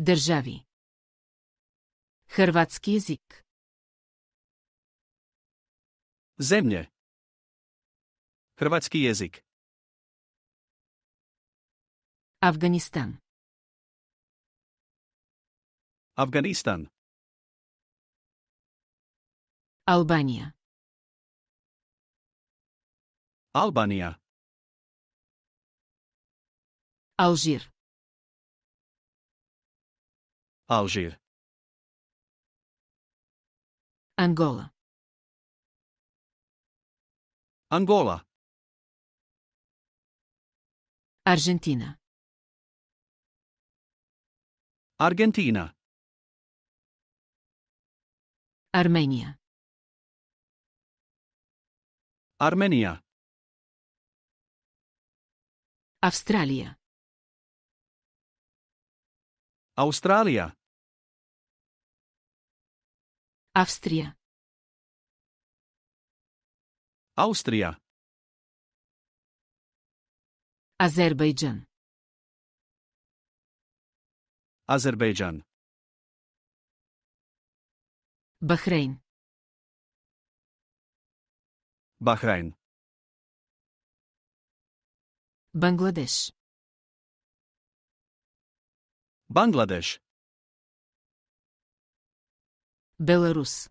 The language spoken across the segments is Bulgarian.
Държави. Хрватски език. Земля. Хрватски език. Афганистан. Афганистан. Албания. Албания. Алжир. Alger. Angola. Angola. Argentina. Argentina. Armênia. Armênia. Austrália. Austrália. Австрия. Австрия. Азербайджан. Азербайджан. Бахрейн. Бахрейн. Бангладеш. Бангладеш. Беларус.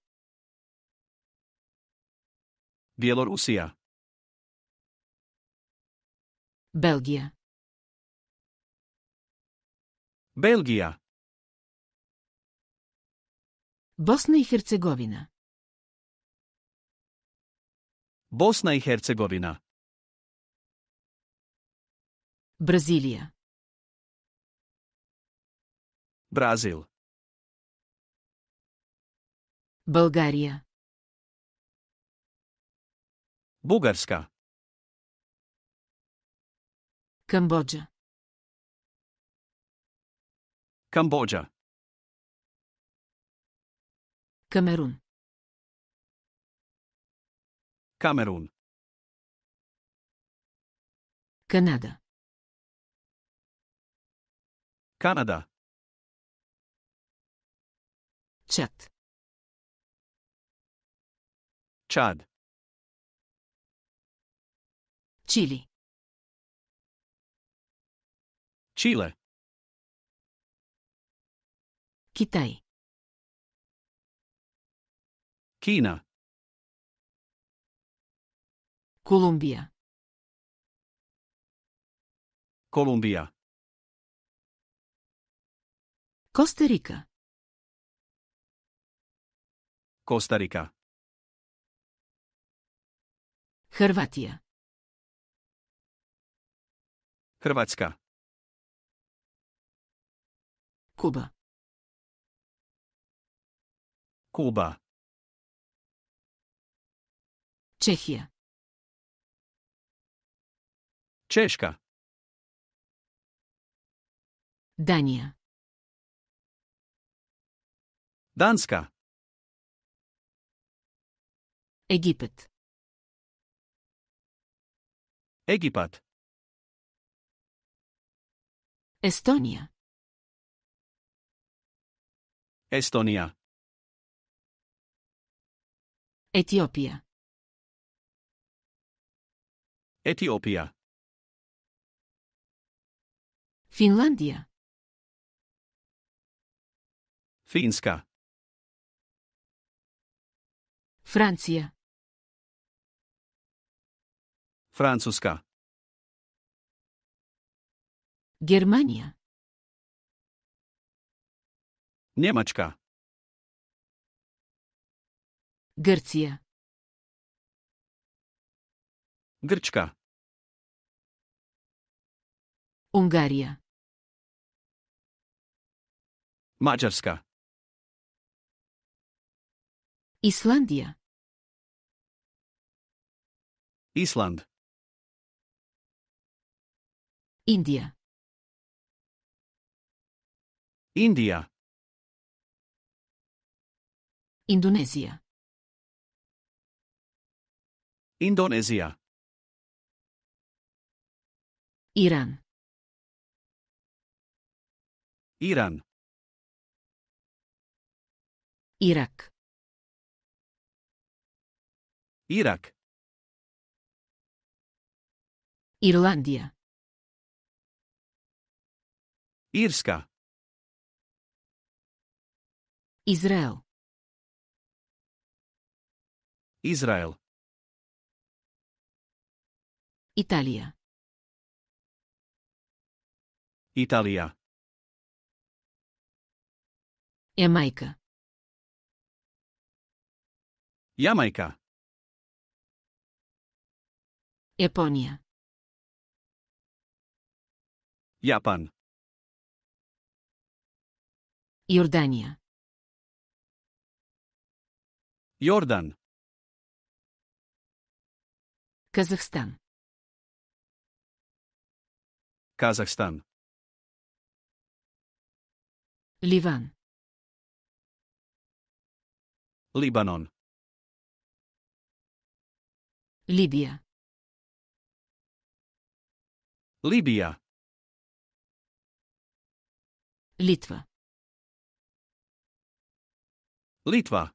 Белорусия. Белгия. Белгия. Босна и Херцеговина. Босна и Херцеговина. Бразилия. Бразил. България. Бугарска. Камбоджа. Камбоджа. Камерун. Камерун. Канада. Канада. Чат. Chad. Chile. Chile. Китай. China. Colombia. Colombia. Costa Rica. Costa Rica. Харватия. Хрватска. Куба. Куба. Чехия. Чешка. Дания. Данска. Египет. Egipat. Estonia. Estonia. Etiopía. Etiopía. Finlandia. Finska. Francia. Francúzska. Germania. Nemačka. Grcija. Grčka. Ungarija. Maďarska Islandija. Island. India. India. Indonesia. Indonesia. Iran. Iran. Irak. Irak. Irlandia. Irska. Israel. Israel. Itália. Itália. Jamaica. Jamaica. Japônia. Japan. Йордания. Йордан. Казахстан. Казахстан. Ливан. Либанон. Либия. Либия. Литва. Литва.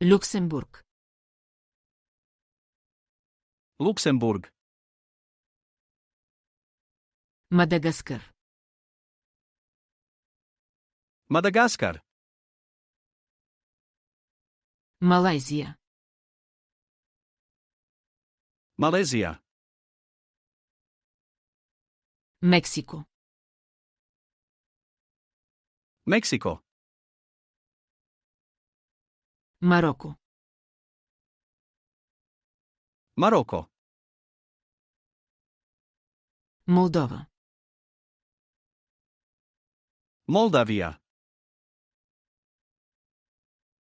Люксембург. Луксембург. Мадагаскар. Мадагаскар. Малайзия. Малезия. Мексико. Mexico. Maroko. Maroko. Moldova. Moldavia.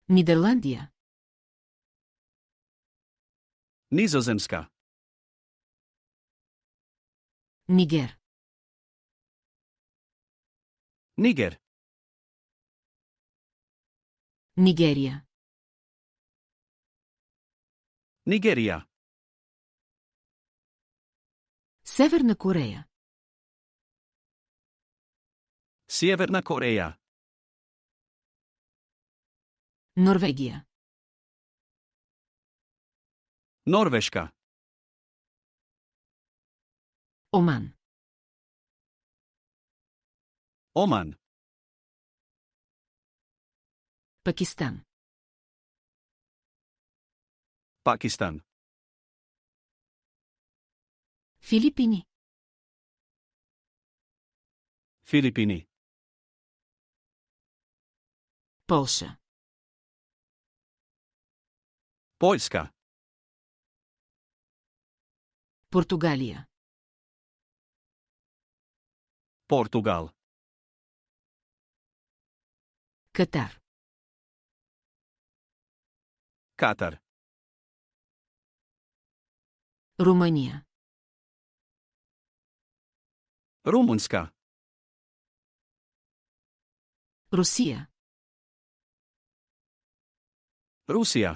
Нидерландия. Nizozemska. Niger. Niger. Нигерия. Нигерия. Северна Корея. Северна Корея. Норвегия. Норвежка. Оман. Оман. Пакистан. Пакистан. Филипини. Филипини. Полша. Польска. Португалия. Португал. Катар. Qatar România Rumunska Rusia Rusia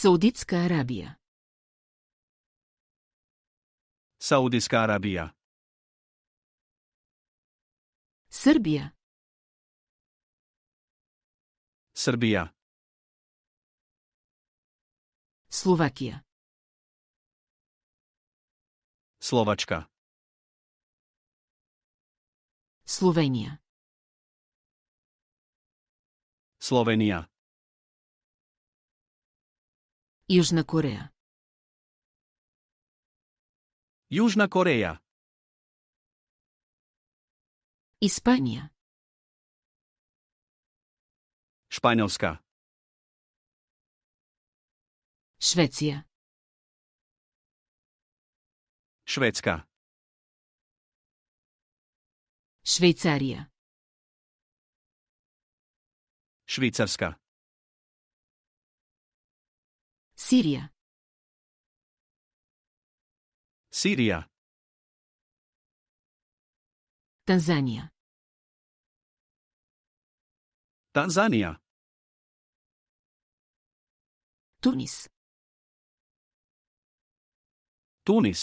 Sauditska Arabija Saudijska Arabija Srbija Сърбия. Словакия. Словачка. Словения. Словения. Южна Корея. Южна Корея. Испания. Španjolska. Швеция. Шведска. Швейцария. Швейцарска. Сирия. Сирия. Танзания. Tansania. Tunis. Tunis.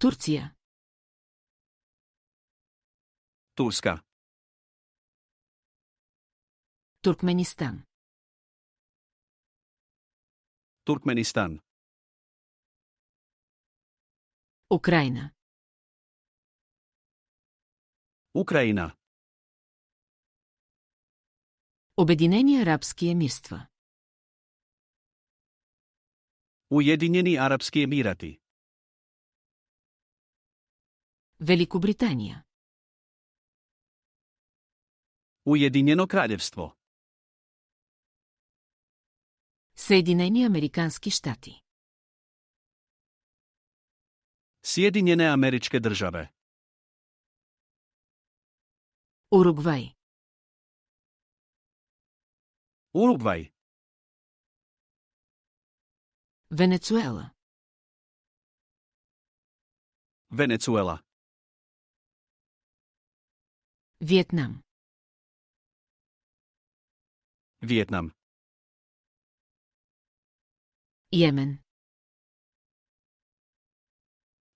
Turcija. Turska. Turkmenistan. Turkmenistan. Ukraina, Ukraina. Обединени арабски емирства. Уединени арабски емирати. Великобритания. Уединено кралевство. Съединени американски щати. Съединена америчке държаве. Уругвай. Уругвай. Венецуела. Венецуела. Виетнам. Виетнам. Йемен.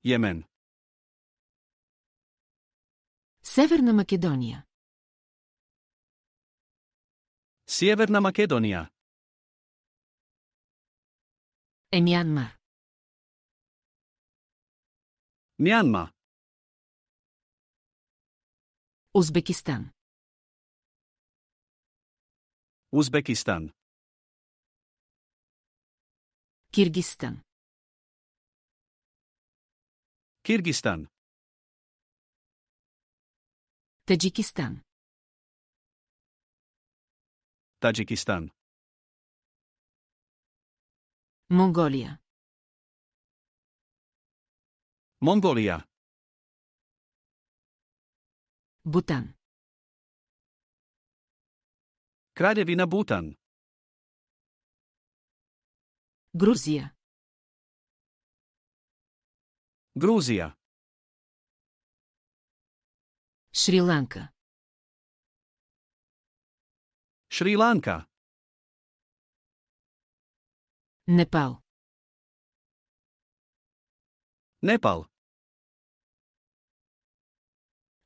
Йемен. Северна Македония. Sjeverna Makedonija e Myanmar. Myanmar. Uzbekistan. Uzbekistan. Kyrgyzstan. Kyrgyzstan. Tajikistan. Таджикистан. Монголия. Монголия. Бутан. Крадевина Бутан. Грузия. Грузия. Шри-Ланка. Šri Lanka. Nepal. Nepal.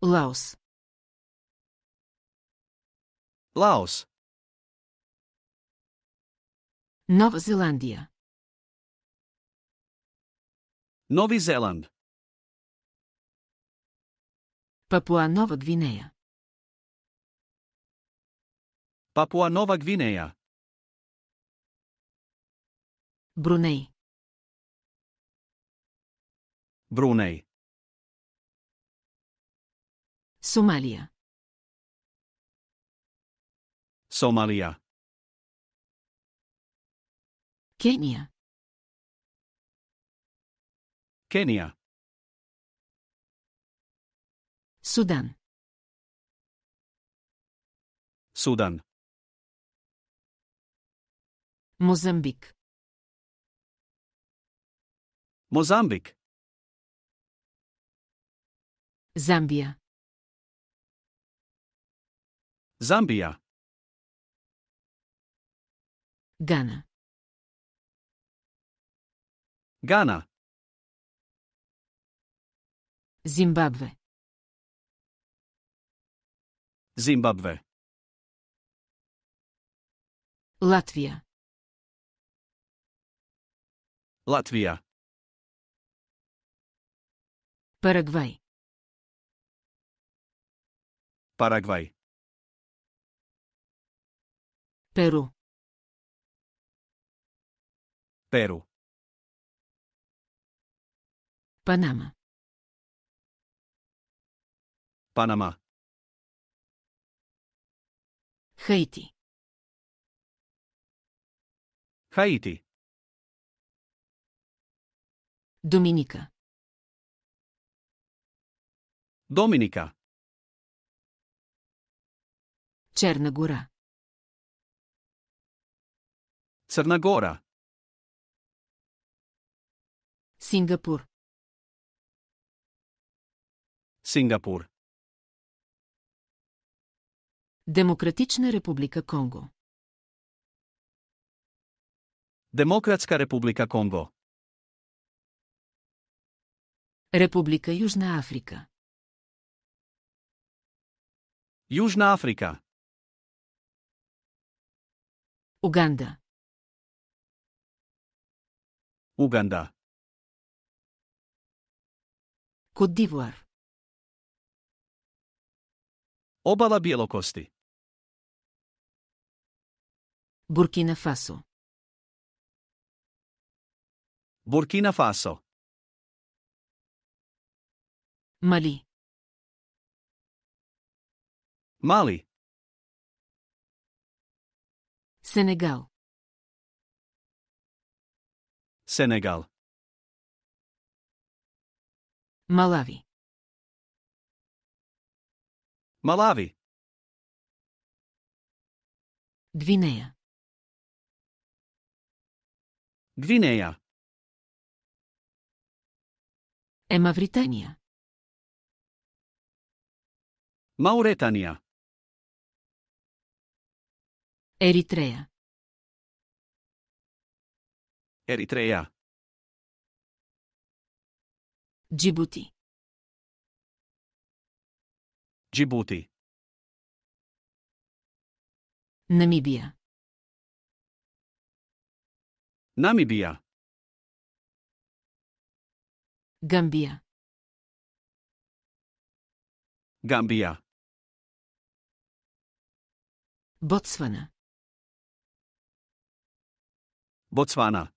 Laos. Laos. Нова Зеландия. Нови Зеланд. Папуа Нова Гвинея. Papua Nova Guinea. Brunei. Brunei. Somalia. Somalia. Kenya. Kenya. Sudan. Sudan. Mozambik. Mozambik. Zambia. Zambia. Ghana. Ghana. Zimbabwe. Zimbabwe. Latvia. Латвия. Парагвай. Парагвай. Перу. Перу. Панама. Панама. Хаити. Хаити. Доминика. Доминика. Черна гора. Църна гора. Сингапур. Сингапур. Демократична република Конго. Демократска република Конго. Република Южна Африка. Южна Африка. Уганда. Уганда. Кодивуар. Обала Белокости. Буркина Фасо. Буркина Фасо. Мали. Мали. Сенегал. Сенегал. Малави. Малави. Гвинея. Гвинея. Е Mauretania. Eritrea. Eritrea. Djibouti. Djibouti. Namibia. Namibia. Gambia. Gambia. Ботсвана. Ботсвана.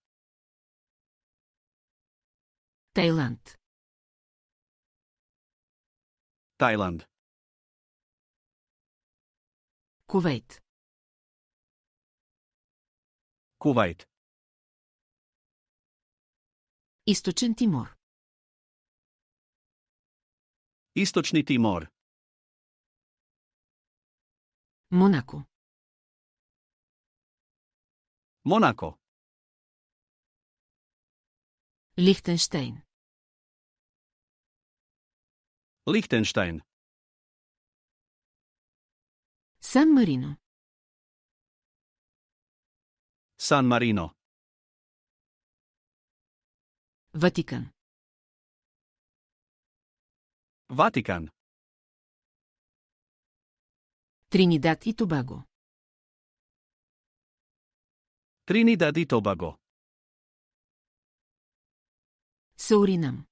Тайланд. Тайланд. Кувейт. Кувейт. Източен Тимор. Източни Тимор. Монако. Monaco. Liechtenstein. Liechtenstein. San Marino. San Marino. Vatican. Vatican. Trinidad y Tobago. Trinidad i Tobago. Surinam.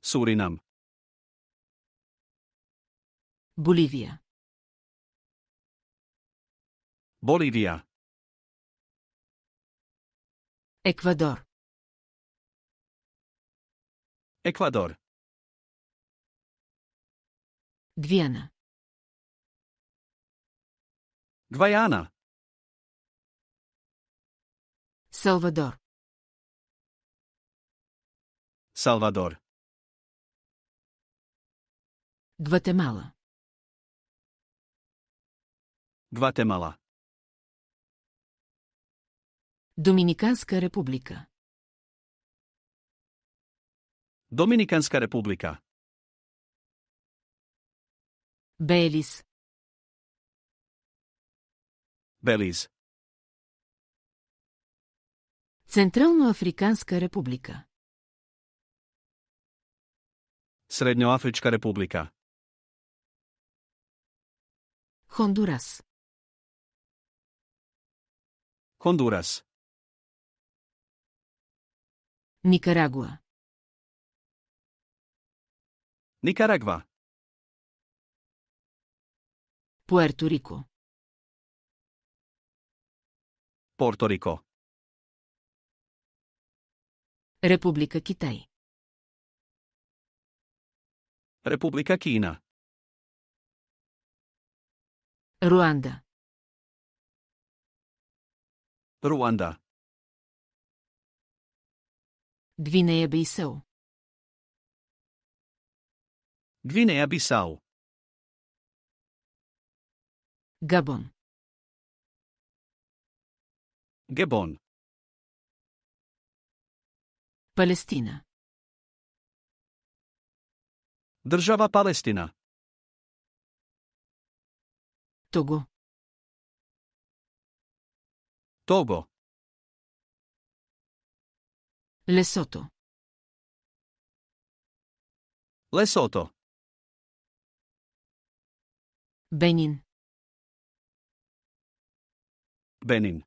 Surinam. Bolivia. Bolivia. Ecuador. Ecuador. Guyana. Guyana. Салвадор. Салвадор. Гватемала. Гватемала. Доминиканска република. Доминиканска република. Белис. Белиз. Централноафриканска република. Средньоафричка република. Хондурас. Хондурас. Никарагуа. Никарагва. Пуерто Рико. Порто Рико. Република Китай. Република Кина. Руанда. Руанда. Гвинея Бисау. Гвинея Бисау. Габон. Габон. Палестина Държава Палестина Того Того Лесото Лесото Бенин Бенин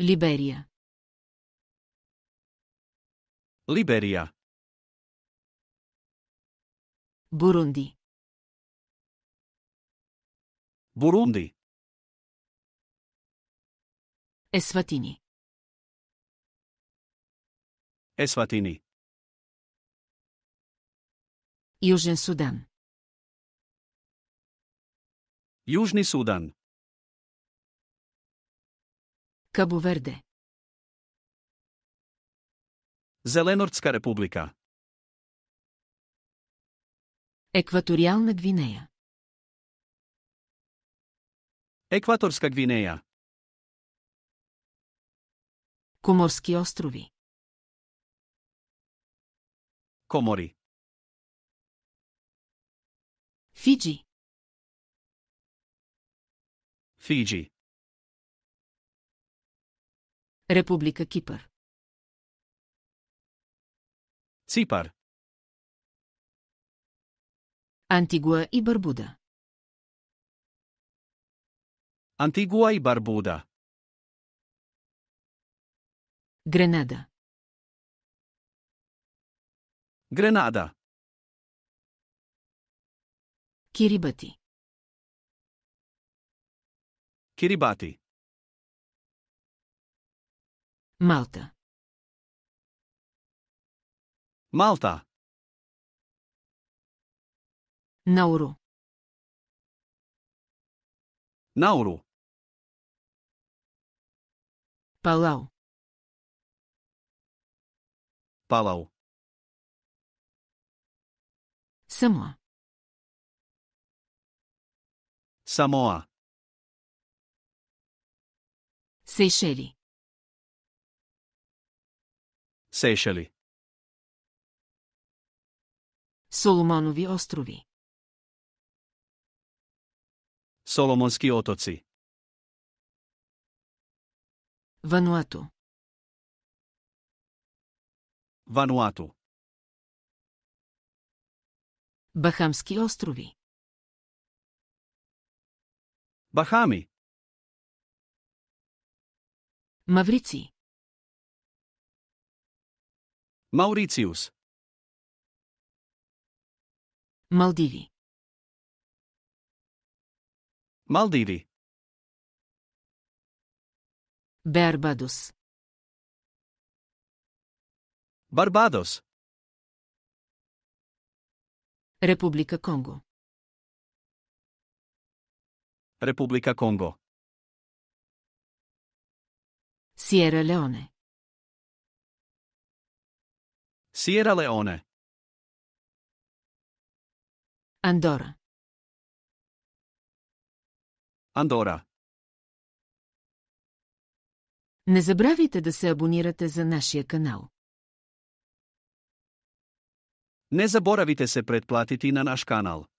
Либерия Liberija Burundi Burundi Eswatini Eswatini Južen Sudan Južni Sudan Cabo Verde Зеленордска република. Екваториална Гвинея. Екваторска Гвинея. Коморски острови. Комори. Фиджи. Фиджи. Република Кипър. Ципър. Антигуа и Барбуда. Антигуа и Барбуда. Гренада. Гренада. Кирибати. Кирибати. Малта. Malta. Nauru. Nauru. Palau. Palau. Samoa. Samoa. Seychelles. Seychelles. Соломонови острови. Соломонски отоци. Вануато. Вануато. Бахамски острови. Бахами. Маврици. Маурициус. Maldivi. Maldivi. Barbados. Barbados. Repubblica Congo. Repubblica Congo. Sierra Leone. Sierra Leone. Андора. Андора. Не забравяйте да се абонирате за нашия канал. Не забравяйте се предплатите на наш канал.